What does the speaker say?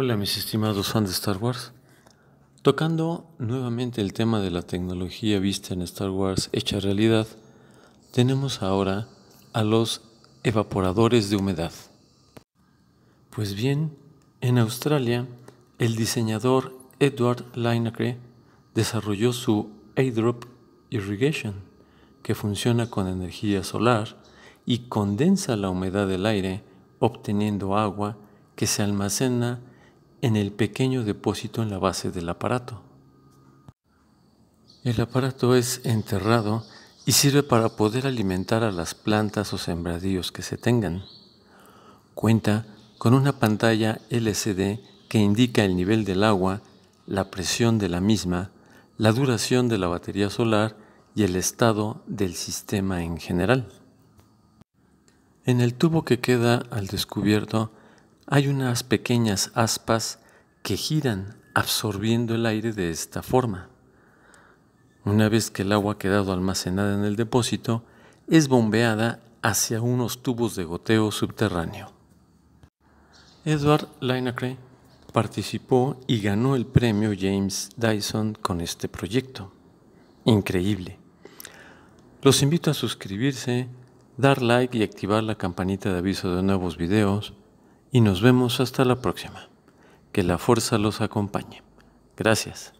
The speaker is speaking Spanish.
Hola mis estimados fans de Star Wars. Tocando nuevamente el tema de la tecnología vista en Star Wars hecha realidad, tenemos ahora a los evaporadores de humedad. Pues bien, en Australia, el diseñador Edward Lineacre desarrolló su Airdrop Irrigation, que funciona con energía solar y condensa la humedad del aire obteniendo agua que se almacena en el pequeño depósito en la base del aparato. El aparato es enterrado y sirve para poder alimentar a las plantas o sembradíos que se tengan. Cuenta con una pantalla LCD que indica el nivel del agua, la presión de la misma, la duración de la batería solar y el estado del sistema en general. En el tubo que queda al descubierto hay unas pequeñas aspas que giran absorbiendo el aire de esta forma. Una vez que el agua ha quedado almacenada en el depósito, es bombeada hacia unos tubos de goteo subterráneo. Edward Linacre participó y ganó el premio James Dyson con este proyecto. Increíble. Los invito a suscribirse, dar like y activar la campanita de aviso de nuevos videos y nos vemos hasta la próxima. Que la fuerza los acompañe. Gracias.